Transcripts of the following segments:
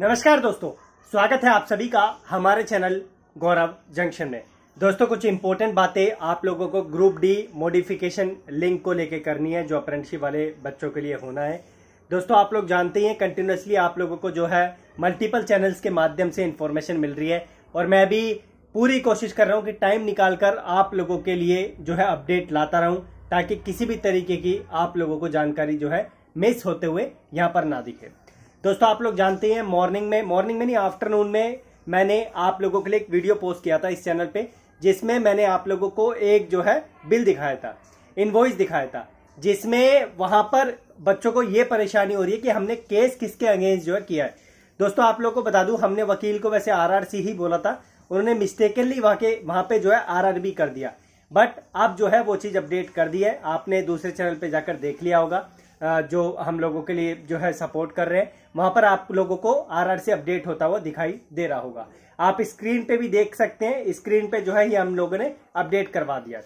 नमस्कार दोस्तों स्वागत है आप सभी का हमारे चैनल गौरव जंक्शन में दोस्तों कुछ इंपॉर्टेंट बातें आप लोगों को ग्रुप डी मॉडिफिकेशन लिंक को लेके करनी है जो अप्रेंटिसशिप वाले बच्चों के लिए होना है दोस्तों आप लोग जानते ही हैं कंटिन्यूसली आप लोगों को जो है मल्टीपल चैनल्स के माध्यम से इन्फॉर्मेशन मिल रही है और मैं भी पूरी कोशिश कर रहा हूँ कि टाइम निकाल कर आप लोगों के लिए जो है अपडेट लाता रहूँ ताकि किसी भी तरीके की आप लोगों को जानकारी जो है मिस होते हुए यहाँ पर ना दिखे दोस्तों आप लोग जानते हैं मॉर्निंग में मॉर्निंग में नहीं आफ्टरनून में मैंने आप लोगों के लिए एक वीडियो पोस्ट किया था इस चैनल पे जिसमें मैंने आप लोगों को एक जो है बिल दिखाया था इनवॉइस दिखाया था जिसमें वहां पर बच्चों को ये परेशानी हो रही है कि हमने केस किसके अगेंस्ट जो है किया है दोस्तों आप लोग को बता दू हमने वकील को वैसे आर ही बोला था उन्होंने मिस्टेकली वहां के वहां पे जो है आर कर दिया बट अब जो है वो चीज़ अपडेट कर दी है आपने दूसरे चैनल पे जाकर देख लिया होगा जो हम लोगों के लिए जो है सपोर्ट कर रहे हैं वहां पर आप लोगों को आर से अपडेट होता हुआ दिखाई दे रहा होगा आप स्क्रीन पे भी देख सकते हैं स्क्रीन पे जो है ये हम लोगों ने अपडेट करवा दिया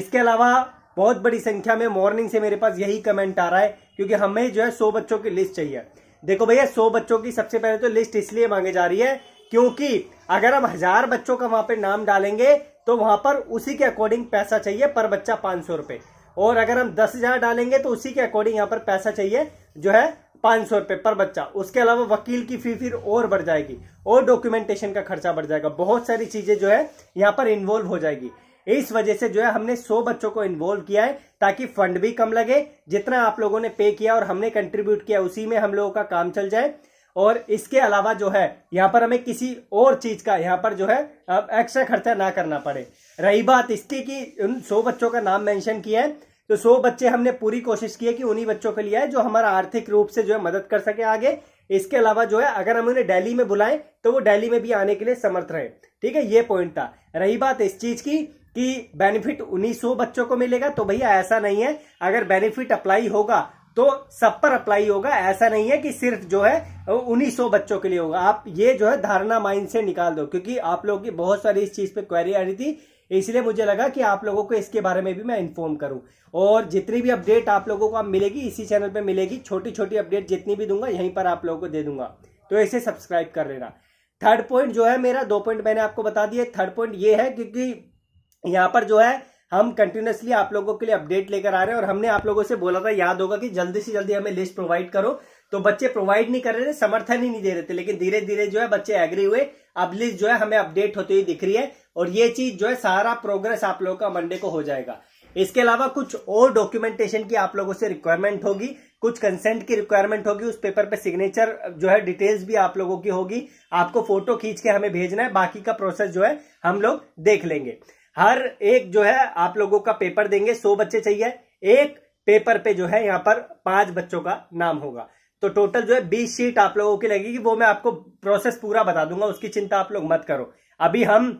इसके अलावा बहुत बड़ी संख्या में मॉर्निंग से मेरे पास यही कमेंट आ रहा है क्योंकि हमें जो है सौ बच्चों की लिस्ट चाहिए देखो भैया सौ बच्चों की सबसे पहले तो लिस्ट इसलिए मांगे जा रही है क्योंकि अगर हम हजार बच्चों का वहां पर नाम डालेंगे तो वहां पर उसी के अकॉर्डिंग पैसा चाहिए पर बच्चा पांच सौ रुपए और अगर हम दस हजार डालेंगे तो उसी के अकॉर्डिंग यहाँ पर पैसा चाहिए जो है पाँच सौ रुपये पर बच्चा उसके अलावा वकील की फी फिर और बढ़ जाएगी और डॉक्यूमेंटेशन का खर्चा बढ़ जाएगा बहुत सारी चीज़ें जो है यहाँ पर इन्वॉल्व हो जाएगी इस वजह से जो है हमने 100 बच्चों को इन्वॉल्व किया है ताकि फंड भी कम लगे जितना आप लोगों ने पे किया और हमने कंट्रीब्यूट किया उसी में हम लोगों का काम चल जाए और इसके अलावा जो है यहाँ पर हमें किसी और चीज का यहाँ पर जो है एक्स्ट्रा खर्चा ना करना पड़े रही बात इसकी कि उन सौ बच्चों का नाम मेंशन किया है तो सौ बच्चे हमने पूरी कोशिश की है कि उन्हीं बच्चों के लिए जो हमारा आर्थिक रूप से जो है मदद कर सके आगे इसके अलावा जो है अगर हम उन्हें डेली में बुलाएं तो वो डेली में भी आने के लिए समर्थ रहे ठीक है ये पॉइंट था रही बात इस चीज की कि बेनिफिट उन्हीं सौ बच्चों को मिलेगा तो भैया ऐसा नहीं है अगर बेनिफिट अप्लाई होगा तो सब पर अप्लाई होगा ऐसा नहीं है कि सिर्फ जो है उन्हीं सौ बच्चों के लिए होगा आप ये जो है धारणा माइंड से निकाल दो क्योंकि आप लोगों की बहुत सारी इस चीज पे क्वेरी आ रही थी इसलिए मुझे लगा कि आप लोगों को इसके बारे में भी मैं इन्फॉर्म करूं और जितनी भी अपडेट आप लोगों को मिलेगी इसी चैनल पे मिलेगी छोटी छोटी अपडेट जितनी भी दूंगा यहीं पर आप लोगों को दे दूंगा तो इसे सब्सक्राइब कर लेना थर्ड पॉइंट जो है मेरा दो पॉइंट मैंने आपको बता दिया थर्ड पॉइंट ये है क्योंकि यहाँ पर जो है हम कंटिन्यूसली आप लोगों के लिए अपडेट लेकर आ रहे हैं और हमने आप लोगों से बोला था याद होगा कि जल्दी से जल्दी हमें लिस्ट प्रोवाइड करो तो बच्चे प्रोवाइड नहीं कर रहे थे समर्थन ही नहीं दे रहे थे लेकिन धीरे धीरे जो है बच्चे एग्री हुए अब लिस्ट जो है हमें अपडेट होती हुई दिख रही है और ये चीज जो है सारा प्रोग्रेस आप लोगों का मंडे को हो जाएगा इसके अलावा कुछ और डॉक्यूमेंटेशन की आप लोगों से रिक्वायरमेंट होगी कुछ कंसेंट की रिक्वायरमेंट होगी उस पेपर पे सिग्नेचर जो है डिटेल्स भी आप लोगों की होगी आपको फोटो खींच के हमें भेजना है बाकी का प्रोसेस जो है हम लोग देख लेंगे हर एक जो है आप लोगों का पेपर देंगे सौ बच्चे चाहिए एक पेपर पे जो है यहाँ पर पांच बच्चों का नाम होगा तो टोटल जो है बीस शीट आप लोगों की लगेगी वो मैं आपको प्रोसेस पूरा बता दूंगा उसकी चिंता आप लोग मत करो अभी हम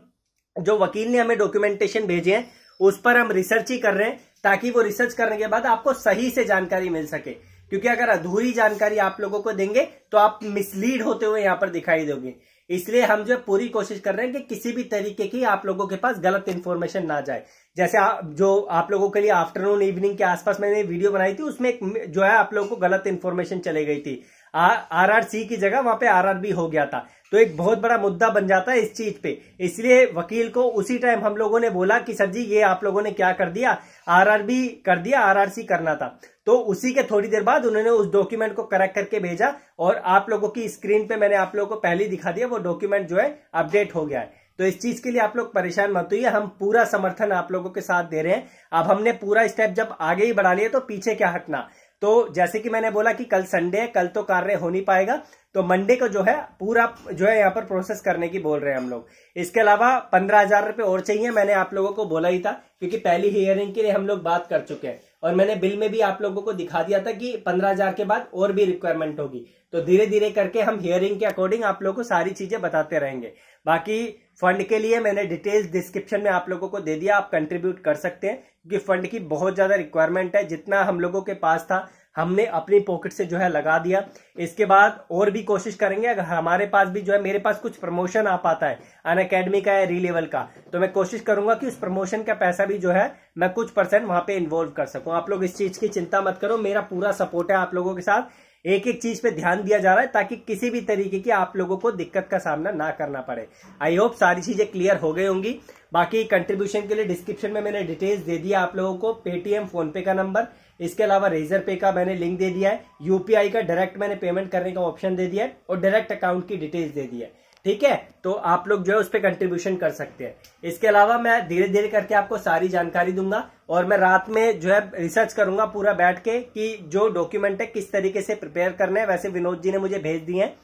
जो वकील ने हमें डॉक्यूमेंटेशन भेजे हैं उस पर हम रिसर्च ही कर रहे हैं ताकि वो रिसर्च करने के बाद आपको सही से जानकारी मिल सके क्योंकि अगर अधूरी जानकारी आप लोगों को देंगे तो आप मिसलीड होते हुए यहाँ पर दिखाई दोगे इसलिए हम जो पूरी कोशिश कर रहे हैं कि किसी भी तरीके की आप लोगों के पास गलत इन्फॉर्मेशन ना जाए जैसे आ, जो आप लोगों के लिए आफ्टरनून इवनिंग के आसपास मैंने वीडियो बनाई थी उसमें एक, जो है आप लोगों को गलत इन्फॉर्मेशन चले गई थी आरआरसी की जगह वहां पे आरआरबी हो गया था तो एक बहुत बड़ा मुद्दा बन जाता है इस चीज पे इसलिए वकील को उसी टाइम हम लोगों ने बोला कि सर जी ये आप लोगों ने क्या कर दिया आरआरबी कर दिया आरआरसी करना था तो उसी के थोड़ी देर बाद उन्होंने उस डॉक्यूमेंट को करेक्ट करके भेजा और आप लोगों की स्क्रीन पे मैंने आप लोगों को पहले दिखा दिया वो डॉक्यूमेंट जो है अपडेट हो गया है तो इस चीज के लिए आप लोग परेशान मत होइए हम पूरा समर्थन आप लोगों के साथ दे रहे हैं अब हमने पूरा स्टेप जब आगे ही बढ़ा लिया तो पीछे क्या हटना तो जैसे कि मैंने बोला कि कल संडे है कल तो कार्य हो नहीं पाएगा तो मंडे को जो है पूरा जो है यहाँ पर प्रोसेस करने की बोल रहे हैं हम लोग इसके अलावा पंद्रह हजार रुपये और चाहिए मैंने आप लोगों को बोला ही था क्योंकि पहली हियरिंग के लिए हम लोग बात कर चुके हैं और मैंने बिल में भी आप लोगों को दिखा दिया था कि पंद्रह हजार के बाद और भी रिक्वायरमेंट होगी तो धीरे धीरे करके हम हियरिंग के अकॉर्डिंग आप लोग को सारी चीजें बताते रहेंगे बाकी फंड के लिए मैंने डिटेल्स डिस्क्रिप्शन में आप लोगों को दे दिया आप कंट्रीब्यूट कर सकते हैं क्योंकि फंड की बहुत ज्यादा रिक्वायरमेंट है जितना हम लोगों के पास था हमने अपनी पॉकेट से जो है लगा दिया इसके बाद और भी कोशिश करेंगे अगर हमारे पास भी जो है मेरे पास कुछ प्रमोशन आ पाता है अन अकेडमी का या री लेवल का तो मैं कोशिश करूंगा कि उस प्रमोशन का पैसा भी जो है मैं कुछ परसेंट वहां पे इन्वॉल्व कर सकूं आप लोग इस चीज की चिंता मत करो मेरा पूरा सपोर्ट है आप लोगों के साथ एक एक चीज पे ध्यान दिया जा रहा है ताकि किसी भी तरीके की आप लोगों को दिक्कत का सामना ना करना पड़े आई होप सारी चीजें क्लियर हो गई होंगी बाकी कंट्रीब्यूशन के लिए डिस्क्रिप्शन में मैंने डिटेल्स दे दिया आप लोगों को पेटीएम फोन पे का नंबर इसके अलावा रेजर पे का मैंने लिंक दे दिया है यूपीआई का डायरेक्ट मैंने पेमेंट करने का ऑप्शन दे दिया है और डायरेक्ट अकाउंट की डिटेल्स दे दिया है ठीक है तो आप लोग जो है उस पर कंट्रीब्यूशन कर सकते हैं इसके अलावा मैं धीरे धीरे करके आपको सारी जानकारी दूंगा और मैं रात में जो है रिसर्च करूंगा पूरा बैठ के कि जो डॉक्यूमेंट है किस तरीके से प्रिपेयर करने हैं वैसे विनोद जी ने मुझे भेज दिए हैं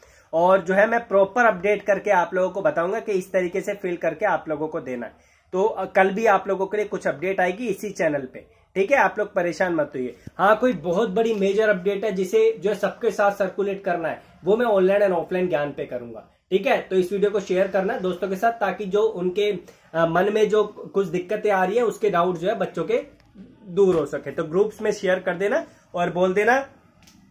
और जो है मैं प्रॉपर अपडेट करके आप लोगों को बताऊंगा कि इस तरीके से फिल करके आप लोगों को देना है तो कल भी आप लोगों के लिए कुछ अपडेट आएगी इसी चैनल पे ठीक है आप लोग परेशान मत होइए हाँ कोई बहुत बड़ी मेजर अपडेट है जिसे जो है सबके साथ सर्कुलेट करना है वो मैं ऑनलाइन एंड ऑफलाइन ज्ञान पे करूंगा ठीक है तो इस वीडियो को शेयर करना दोस्तों के साथ ताकि जो उनके मन में जो कुछ दिक्कतें आ रही है उसके डाउट जो है बच्चों के दूर हो सके तो ग्रुप्स में शेयर कर देना और बोल देना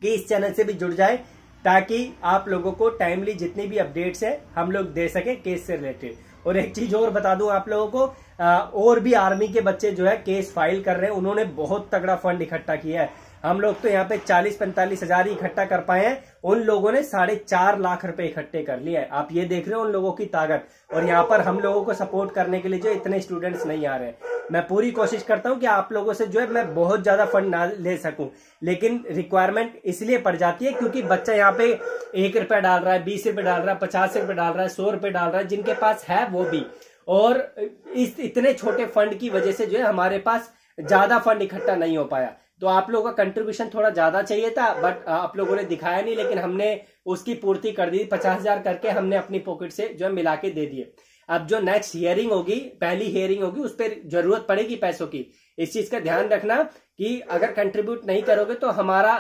कि इस चैनल से भी जुड़ जाए ताकि आप लोगों को टाइमली जितनी भी अपडेट्स है हम लोग दे सके केस से रिलेटेड और एक चीज और बता दूं आप लोगों को आ, और भी आर्मी के बच्चे जो है केस फाइल कर रहे हैं उन्होंने बहुत तगड़ा फंड इकट्ठा किया है हम लोग तो यहाँ पे चालीस पैंतालीस हजार ही इकट्ठा कर पाए हैं उन लोगों ने साढ़े चार लाख रुपए इकट्ठे कर लिए आप ये देख रहे हो उन लोगों की ताकत और यहाँ पर हम लोगों को सपोर्ट करने के लिए जो इतने स्टूडेंट्स नहीं आ रहे हैं मैं पूरी कोशिश करता हूँ कि आप लोगों से जो है मैं बहुत ज्यादा फंड ना ले सकूं लेकिन रिक्वायरमेंट इसलिए पड़ जाती है क्योंकि बच्चा यहाँ पे एक रुपया डाल रहा है बीस रुपये डाल रहा है पचास रुपये डाल रहा है सौ रुपये डाल रहा है जिनके पास है वो भी और इस इतने छोटे फंड की वजह से जो है हमारे पास ज्यादा फंड इकट्ठा नहीं हो पाया तो आप लोगों का कंट्रीब्यूशन थोड़ा ज्यादा चाहिए था बट आप लोगों ने दिखाया नहीं लेकिन हमने उसकी पूर्ति कर दी पचास हजार करके हमने अपनी पॉकेट से जो है मिला के दे दिए अब जो नेक्स्ट हियरिंग होगी पहली हियरिंग होगी उस पर जरूरत पड़ेगी पैसों की इस चीज का ध्यान रखना कि अगर कंट्रीब्यूट नहीं करोगे तो हमारा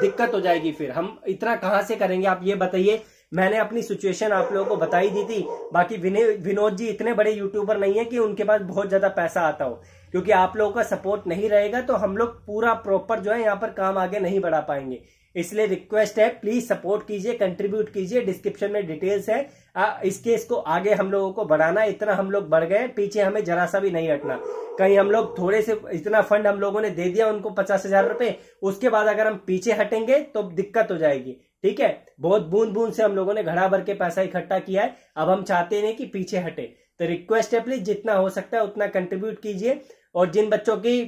दिक्कत हो जाएगी फिर हम इतना कहाँ से करेंगे आप ये बताइए मैंने अपनी सिचुएशन आप लोगों को बताई दी थी बाकी विनोद जी इतने बड़े यूट्यूबर नहीं है कि उनके पास बहुत ज्यादा पैसा आता हो क्योंकि आप लोगों का सपोर्ट नहीं रहेगा तो हम लोग पूरा प्रॉपर जो है यहाँ पर काम आगे नहीं बढ़ा पाएंगे इसलिए रिक्वेस्ट है प्लीज सपोर्ट कीजिए कंट्रीब्यूट कीजिए डिस्क्रिप्शन में डिटेल्स है आ, इस केस को आगे हम लोगों को बढ़ाना इतना हम लोग बढ़ गए पीछे हमें जरा सा भी नहीं हटना कहीं हम लोग थोड़े से इतना फंड हम लोगों ने दे दिया उनको पचास हजार रुपए उसके बाद अगर हम पीछे हटेंगे तो दिक्कत हो जाएगी ठीक है बहुत बूंद बूंद से हम लोगों ने घड़ा भर के पैसा इकट्ठा किया है अब हम चाहते नहीं कि पीछे हटे तो रिक्वेस्ट है प्लीज जितना हो सकता है उतना कंट्रीब्यूट कीजिए और जिन बच्चों की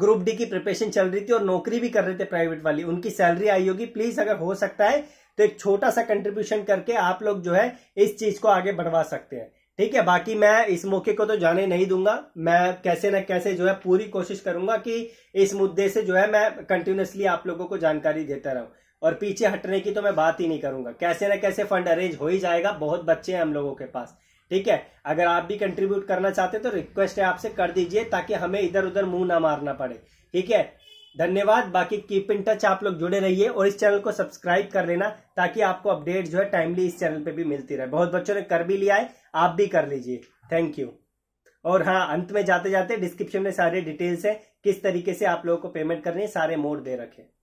ग्रुप डी की प्रिपरेशन चल रही थी और नौकरी भी कर रहे थे प्राइवेट वाली उनकी सैलरी आई होगी प्लीज अगर हो सकता है तो एक छोटा सा कंट्रीब्यूशन करके आप लोग जो है इस चीज को आगे बढ़वा सकते हैं ठीक है बाकी मैं इस मौके को तो जाने नहीं दूंगा मैं कैसे ना कैसे जो है पूरी कोशिश करूंगा कि इस मुद्दे से जो है मैं कंटिन्यूसली आप लोगों को जानकारी देता रहूं और पीछे हटने की तो मैं बात ही नहीं करूंगा कैसे ना कैसे फंड अरेंज हो ही जाएगा बहुत बच्चे हैं हम लोगों के पास ठीक है अगर आप भी कंट्रीब्यूट करना चाहते हैं तो रिक्वेस्ट है आपसे कर दीजिए ताकि हमें इधर उधर मुंह ना मारना पड़े ठीक है धन्यवाद बाकी कीप इन टच आप लोग जुड़े रहिए और इस चैनल को सब्सक्राइब कर लेना ताकि आपको अपडेट जो है टाइमली इस चैनल पे भी मिलती रहे बहुत बच्चों ने कर भी लिया है आप भी कर लीजिए थैंक यू और हाँ अंत में जाते जाते डिस्क्रिप्शन में सारे डिटेल्स है किस तरीके से आप लोगों को पेमेंट करनी है सारे मोड दे रखे